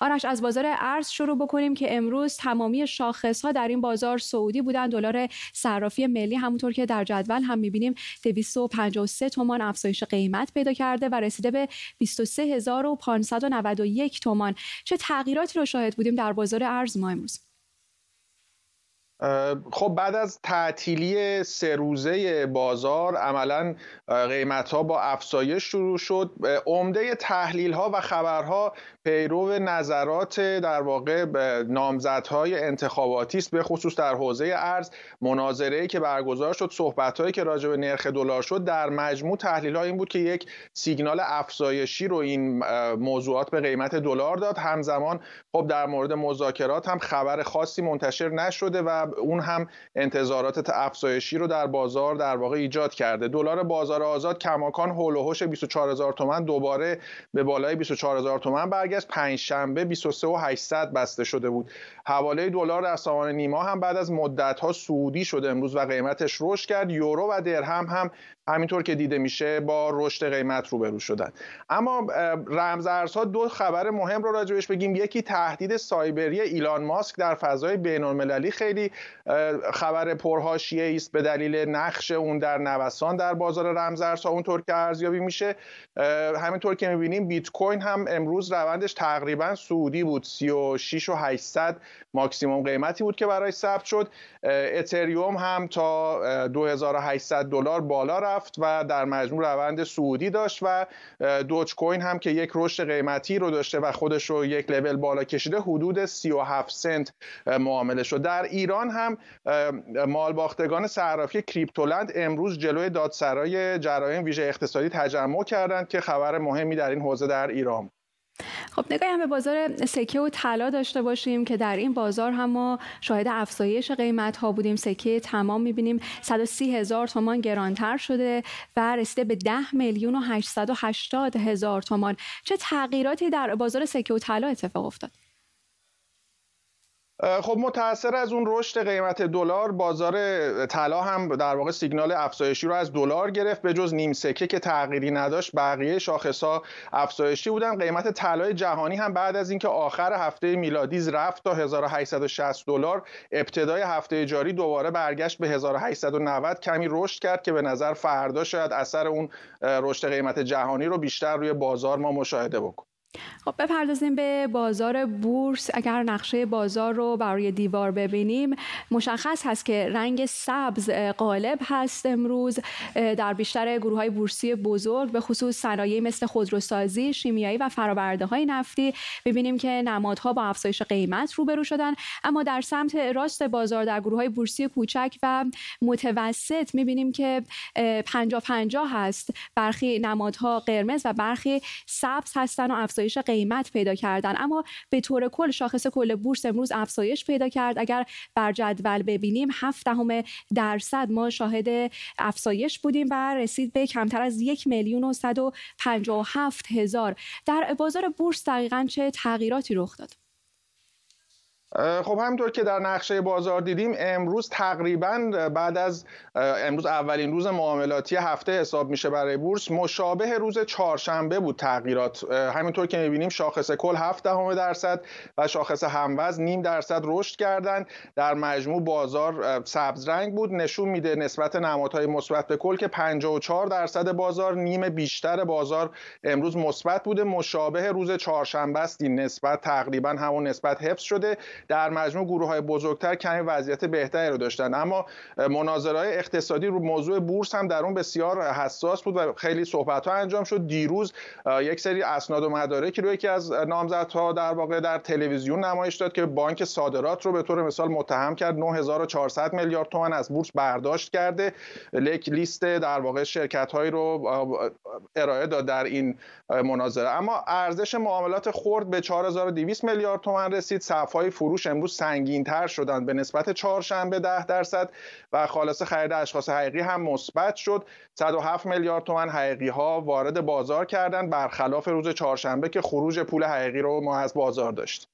آرش از بازار ارز شروع بکنیم که امروز تمامی شاخص ها در این بازار سعودی بودن دلار صرافی ملی همونطور که در جدول هم میبینیم 253 تومان افزایش قیمت پیدا کرده و رسیده به 23591 تومان چه تغییراتی رو شاهد بودیم در بازار ارز ما امروز خب بعد از تعطیلی سه روزه بازار عملا قیمت ها با افزایش شروع شد عمده تحلیل ها و خبرها پیرو نظرات در واقع نامزدهای انتخاباتی است به خصوص در حوزه ارز مناظره که برگزار شد صحبت هایی که راجع به نرخ دلار شد در مجموع تحلیل ها این بود که یک سیگنال افزایشی رو این موضوعات به قیمت دلار داد همزمان خب در مورد مذاکرات هم خبر خاصی منتشر نشده و اون هم انتظارات افزایشی رو در بازار در واقع ایجاد کرده دلار بازار آزاد کماکان هول و هوش 24000 تومان دوباره به بالای 24000 تومان برگشت پنج شنبه 23800 بسته شده بود حواله دلار در سامان نیما هم بعد از مدت ها سعودی شده امروز و قیمتش رشد کرد یورو و درهم هم همینطور که دیده میشه با رشد قیمت روبرو شدن اما رمز رمزارزها دو خبر مهم رو راجبش بگیم یکی تهدید سایبری ایلان ماسک در فضای بین‌المللی خیلی خبر پرهاشیه است به دلیل نقش اون در نوسان در بازار رمزارزها اونطور که ارزیابی میشه همینطور که میبینیم بیت کوین هم امروز روندش تقریبا سعودی بود 36 و ماکسیموم قیمتی بود که برای ثبت شد اتریوم هم تا 2800 دلار بالا رفت و در مجموع روند سعودی داشت و دوج کوین هم که یک رشد قیمتی رو داشته و خودش رو یک لول بالا کشیده حدود 37 سنت معامله شد در ایران ایران هم مالباختگان صرافی کریپتولند امروز جلوی دادسرای جرایم ویژه اقتصادی تجمع کردند که خبر مهمی در این حوزه در ایران خب نگاهی هم به بازار سکه و طلا داشته باشیم که در این بازار هم ما شاهد افزایش قیمت ها بودیم سکه تمام میبینیم 130 هزار تومان گرانتر شده و رسیده به 10 میلیون و 880 هزار تومان چه تغییراتی در بازار سکه و طلا اتفاق افتاد خب متاثر از اون رشد قیمت دلار بازار طلا هم در واقع سیگنال افزایشی رو از دلار گرفت به جز نیم سکه که تغییری نداشت بقیه ها افزایشی بودن قیمت طلای جهانی هم بعد از اینکه آخر هفته میلادی رفت تا 1860 دلار ابتدای هفته جاری دوباره برگشت به 1890 کمی رشد کرد که به نظر فردا شاید اثر اون رشد قیمت جهانی رو بیشتر روی بازار ما مشاهده بکنیم خب بپردازیم به بازار بورس اگر نقشه بازار رو برای دیوار ببینیم مشخص هست که رنگ سبز غالب هست امروز در بیشتر گروه های بورسی بزرگ به خصوص صنایع مثل خودروسازی شیمیایی و فرآورده های نفتی ببینیم که نمادها با افزایش قیمت روبرو شدن اما در سمت راست بازار در گروه های بورسی کوچک و متوسط میبینیم که 50 50 هست برخی نمادها قرمز و برخی سبز هستن و افزایش افزایش قیمت پیدا کردن اما به طور کل شاخص کل بورس امروز افزایش پیدا کرد اگر بر جدول ببینیم 7 دهم درصد ما شاهد افزایش بودیم و رسید به کمتر از یک میلیون و 157 هزار در بازار بورس دقیقا چه تغییراتی رخ داد خب همینطور که در نقشه بازار دیدیم امروز تقریبا بعد از امروز اولین روز معاملاتی هفته حساب میشه برای بورس مشابه روز چهارشنبه بود تغییرات همینطور که میبینیم شاخص کل 7 دهم درصد و شاخص هموز نیم درصد رشد کردند در مجموع بازار سبز رنگ بود نشون میده نسبت نمادهای مثبت به کل که 54 درصد بازار نیم بیشتر بازار امروز مثبت بوده مشابه روز چهارشنبه است نسبت تقریبا همون نسبت حفظ شده در مجموع گروه های بزرگتر کمی وضعیت بهتری رو داشتن اما مناظره های اقتصادی رو موضوع بورس هم در اون بسیار حساس بود و خیلی صحبت ها انجام شد دیروز یک سری اسناد و مدارکی رو یکی از نامزدها در واقع در تلویزیون نمایش داد که بانک صادرات رو به طور مثال متهم کرد 9400 میلیارد تومن از بورس برداشت کرده لک لیست در واقع شرکت هایی رو ارائه داد در این مناظره اما ارزش معاملات خرد به 4200 میلیارد تومان رسید های فروش امروز سنگین تر شدن به نسبت چهارشنبه ده درصد و خالص خرید اشخاص حقیقی هم مثبت شد 107 میلیارد تومن حقیقی ها وارد بازار کردند برخلاف روز چهارشنبه که خروج پول حقیقی رو ما از بازار داشت